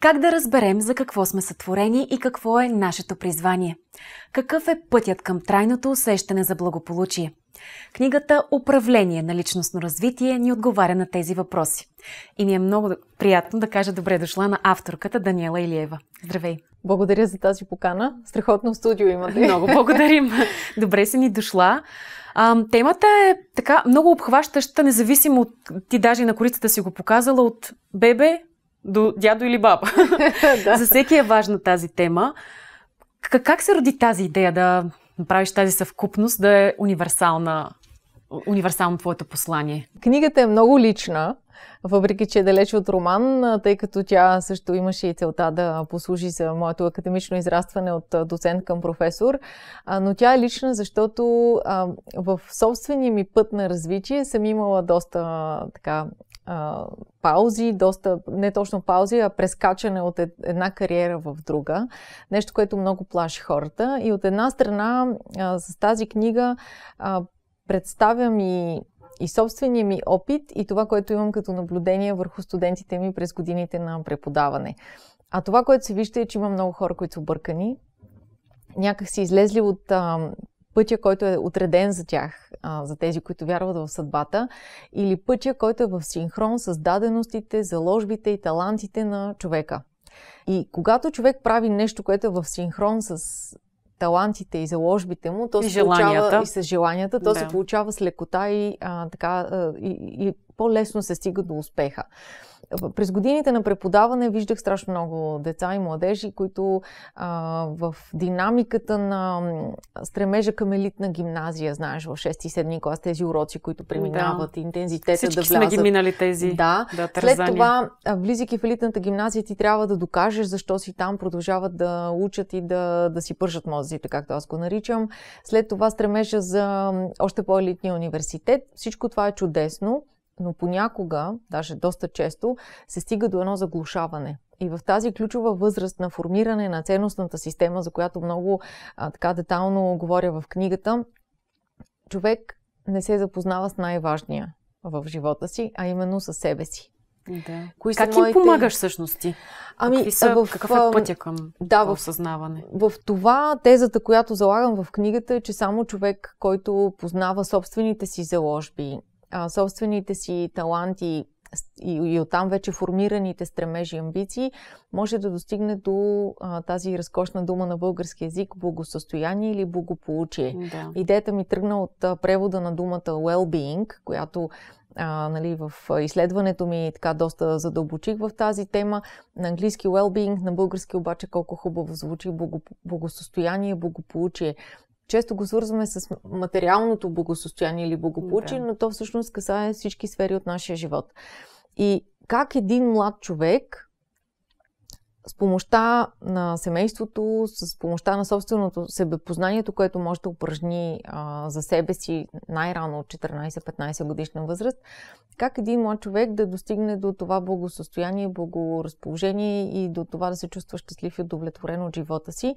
Как да разберем за какво сме сътворени и какво е нашето призвание? Какъв е пътят към трайното усещане за благополучие? Книгата Управление на личностно развитие ни отговаря на тези въпроси. И ми е много приятно да кажа добре дошла на авторката Даниела Илиева. Здравей! Благодаря за тази покана. Страхотно студио имате. Много благодарим. Добре си ни дошла. А, темата е така много обхващаща, независимо от ти даже на корицата си го показала, от бебе до дядо или баба. да. За всеки е важна тази тема. Как се роди тази идея да направиш тази съвкупност, да е универсална, универсално твоето послание? Книгата е много лична, въпреки че е далеч от роман, тъй като тя също имаше и целта да послужи за моето академично израстване от доцент към професор, но тя е лична, защото в собствения ми път на развитие съм имала доста така а, паузи, доста, не точно паузи, а прескачане от една кариера в друга. Нещо, което много плаши хората. И от една страна, а, с тази книга а, представям и и собствения ми опит и това, което имам като наблюдение върху студентите ми през годините на преподаване. А това, което се вижда е, че има много хора, които са объркани, някак си излезли от а, пътя, който е отреден за тях, а, за тези, които вярват в съдбата, или пътя, който е в синхрон с даденостите, заложбите и талантите на човека. И когато човек прави нещо, което е в синхрон с талантите и заложбите му, то и се желанията. получава и с желанията, то да. се получава с лекота и, а, така, и, и по-лесно се стига до успеха. През годините на преподаване виждах страшно много деца и младежи, които а, в динамиката на стремежа към елитна гимназия, знаеш, в 6 и 7 клас тези уроци, които преминават, да. интензитета Всички да влязат. Всички сме ги минали тези Да, да тързания. след това, влизайки в елитната гимназия, ти трябва да докажеш защо си там, продължават да учат и да, да си пържат мозъците, както аз го наричам. След това стремежа за още по-елитния университет. Всичко това е чудесно, но понякога, даже доста често, се стига до едно заглушаване. И в тази ключова възраст на формиране на ценностната система, за която много а, така детално говоря в книгата, човек не се запознава с най-важния в живота си, а именно със себе си. Да. Кои как им моите... помагаш всъщност ти? Ами, Какви са, в, какъв е пътя към да, осъзнаване? В, в това тезата, която залагам в книгата е, че само човек, който познава собствените си заложби, а, собствените си таланти и, и оттам вече формираните стремежи и амбиции, може да достигне до а, тази разкошна дума на български язик благосъстояние или благополучие. Да. Идеята ми тръгна от а, превода на думата well-being, която а, нали, в изследването ми така доста задълбочих в тази тема. На английски well-being, на български обаче колко хубаво звучи благо, благосостояние, благополучие често го свързваме с материалното благосостояние или благополучие, да. но то всъщност касае всички сфери от нашия живот. И как един млад човек с помощта на семейството, с помощта на собственото себепознанието, което може да упражни а, за себе си най-рано от 14-15 годишна възраст, как един млад човек да достигне до това благосостояние, благоразположение и до това да се чувства щастлив и удовлетворен от живота си,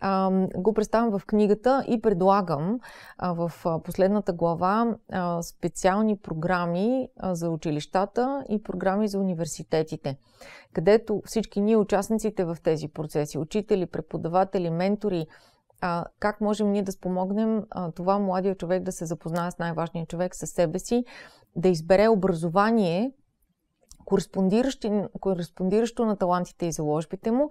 а, го представям в книгата и предлагам а, в последната глава а, специални програми а, за училищата и програми за университетите, където всички ние, участниците в тези процеси, учители, преподаватели, ментори, а, как можем ние да спомогнем а, това младия човек да се запознае с най-важния човек, с себе си, да избере образование, кореспондиращо на талантите и заложбите му,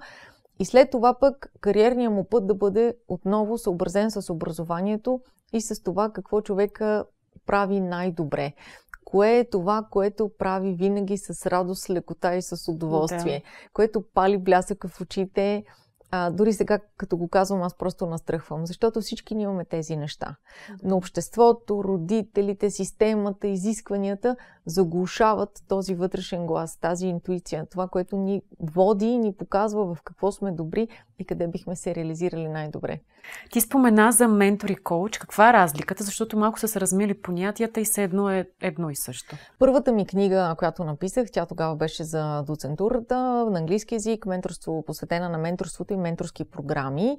и след това пък кариерният му път да бъде отново съобразен с образованието и с това какво човека прави най-добре. Кое е това, което прави винаги с радост, лекота и с удоволствие, да. което пали блясъка в очите, а, дори сега, като го казвам, аз просто настръхвам, защото всички ние имаме тези неща. Но обществото, родителите, системата, изискванията заглушават този вътрешен глас, тази интуиция, това, което ни води и ни показва в какво сме добри и къде бихме се реализирали най-добре. Ти спомена за ментор и коуч. Каква е разликата? Защото малко са се размили понятията и се едно е едно и също. Първата ми книга, която написах, тя тогава беше за доцентурата на английски язик, менторство, посветена на менторството и менторски програми.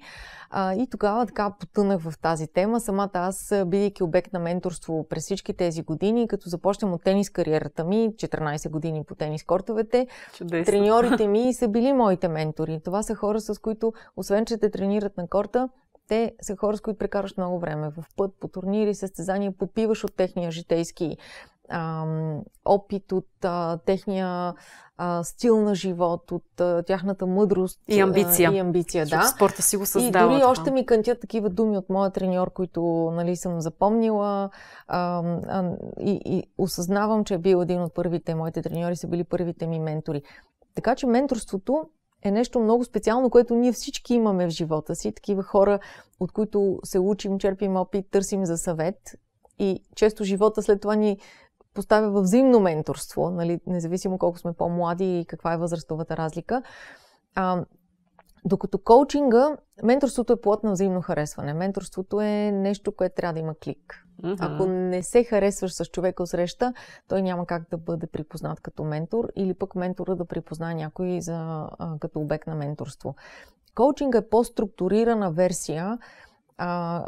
А, и тогава така потънах в тази тема. Самата аз, бидейки обект на менторство през всички тези години, като започнем от тенис кариерата ми, 14 години по тенис кортовете, Чудесно. треньорите ми са били моите ментори. Това са хора, с които, освен че те тренират на корта, те са хора, с които прекараш много време в път, по турнири, състезания, попиваш от техния житейски а, опит, от а, техния а, стил на живот, от а, тяхната мъдрост и амбиция. А, и амбиция да. Спорта си го създава. И дори това. още ми кънтят такива думи от моя треньор, които нали, съм запомнила. А, а, и, и осъзнавам, че е бил един от първите моите треньори, са били първите ми ментори. Така че менторството е нещо много специално, което ние всички имаме в живота си. Такива хора, от които се учим, черпим опит, търсим за съвет. И често живота след това ни поставя във взаимно менторство, нали, независимо колко сме по-млади и каква е възрастовата разлика. А, докато коучинга, менторството е плод на взаимно харесване. Менторството е нещо, което трябва да има клик. Mm-hmm. Ако не се харесваш с човека среща, той няма как да бъде припознат като ментор или пък ментора да припознае някой за, а, като обект на менторство. Коучинга е по-структурирана версия а,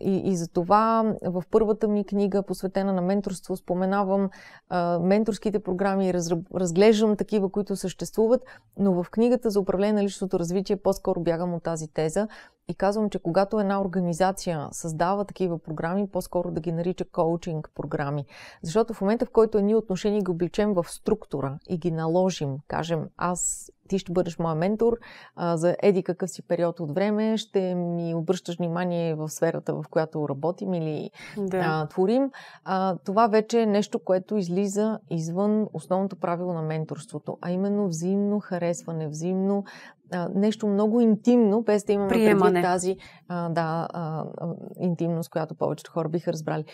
и, и за това в първата ми книга, посветена на менторство, споменавам а, менторските програми, раз, разглеждам такива, които съществуват, но в книгата за управление на личното развитие по-скоро бягам от тази теза, и казвам, че когато една организация създава такива програми, по-скоро да ги нарича коучинг програми. Защото в момента, в който ние отношения ги обличем в структура и ги наложим, кажем, аз ти ще бъдеш моя ментор а, за еди какъв си период от време, ще ми обръщаш внимание в сферата, в която работим или да. а, творим. А, това вече е нещо, което излиза извън основното правило на менторството, а именно взаимно харесване, взаимно а, нещо много интимно, без да имаме Приемане. предвид тази а, да, а, интимност, която повечето хора биха разбрали.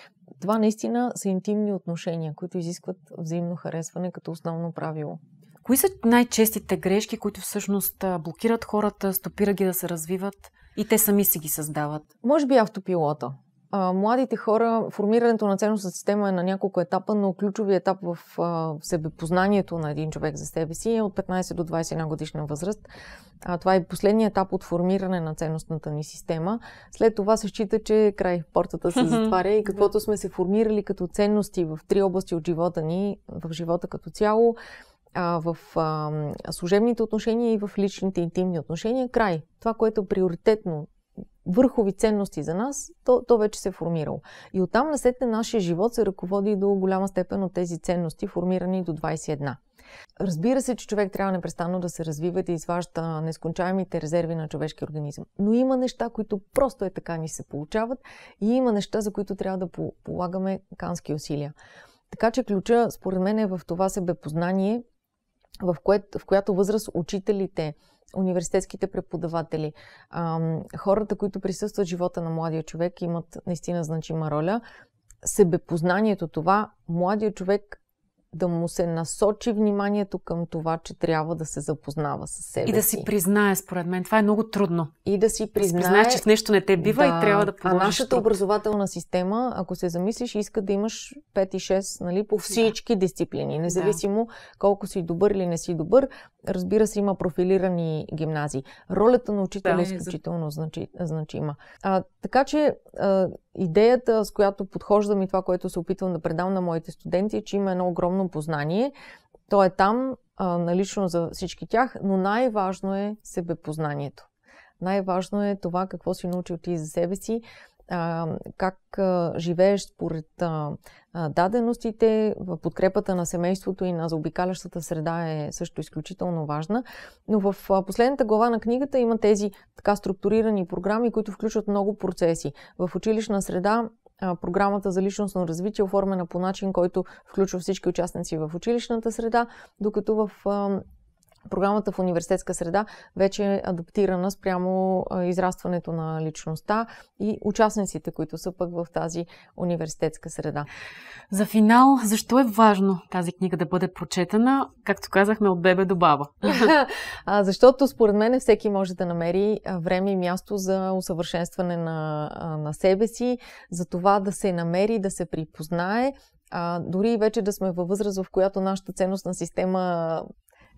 Това наистина са интимни отношения, които изискват взаимно харесване като основно правило. Кои са най-честите грешки, които всъщност блокират хората, стопира ги да се развиват и те сами си ги създават? Може би автопилота а, младите хора, формирането на ценностна система е на няколко етапа, но ключови етап в а, себепознанието на един човек за себе си е от 15 до 21 годишна възраст. А, това е последният етап от формиране на ценностната ни система. След това се счита, че е край портата се затваря и каквото сме се формирали като ценности в три области от живота ни, в живота като цяло, а, в а, служебните отношения и в личните интимни отношения, край. Това, което е приоритетно върхови ценности за нас, то, то вече се е формирало. И оттам насетне нашия живот се ръководи до голяма степен от тези ценности, формирани до 21. Разбира се, че човек трябва непрестанно да се развива и да изважда нескончаемите резерви на човешки организъм. Но има неща, които просто е така ни се получават и има неща, за които трябва да полагаме кански усилия. Така че ключа, според мен, е в това себепознание, в, което в която възраст учителите, университетските преподаватели, хората, които присъстват в живота на младия човек, имат наистина значима роля. Себепознанието това, младия човек да му се насочи вниманието към това, че трябва да се запознава с себе си. И да си признае, според мен. Това е много трудно. И да си признае, да си признае че в нещо не те бива да, и трябва да положиш А нашата труд. образователна система, ако се замислиш, иска да имаш 5 и 6 нали, по всички да. дисциплини. Независимо да. колко си добър или не си добър, разбира се, има профилирани гимназии. Ролята на учителя е да, е изключително за... значи, значима. А, така че... А, идеята, с която подхождам и това, което се опитвам да предам на моите студенти, е, че има едно огромно познание. То е там, а, налично за всички тях, но най-важно е себепознанието. Най-важно е това какво си научил ти за себе си, а, как а, живееш според а, даденостите, даденостите, подкрепата на семейството и на заобикалящата среда е също изключително важна. Но в последната глава на книгата има тези така структурирани програми, които включват много процеси. В училищна среда програмата за личностно развитие е оформена по начин, който включва всички участници в училищната среда, докато в Програмата в университетска среда вече е адаптирана спрямо израстването на личността и участниците, които са пък в тази университетска среда. За финал, защо е важно тази книга да бъде прочетена, както казахме, от бебе до баба? Защото според мен всеки може да намери време и място за усъвършенстване на, на себе си, за това да се намери, да се припознае а, дори вече да сме във възраст, в която нашата ценностна система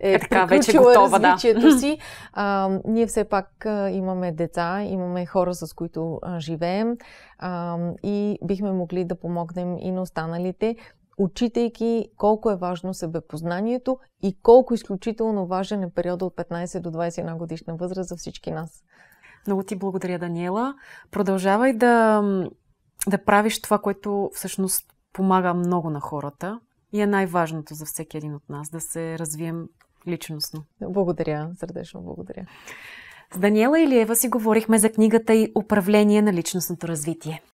е, е така вече готова. Да. си. А, ние все пак а, имаме деца, имаме хора, с които а, живеем а, и бихме могли да помогнем и на останалите, отчитайки колко е важно себепознанието и колко изключително важен е периода от 15 до 21 годишна възраст за всички нас. Много ти благодаря, Даниела. Продължавай да, да правиш това, което всъщност помага много на хората и е най-важното за всеки един от нас да се развием личностно. Благодаря, сърдечно благодаря. С Даниела Илиева си говорихме за книгата и управление на личностното развитие.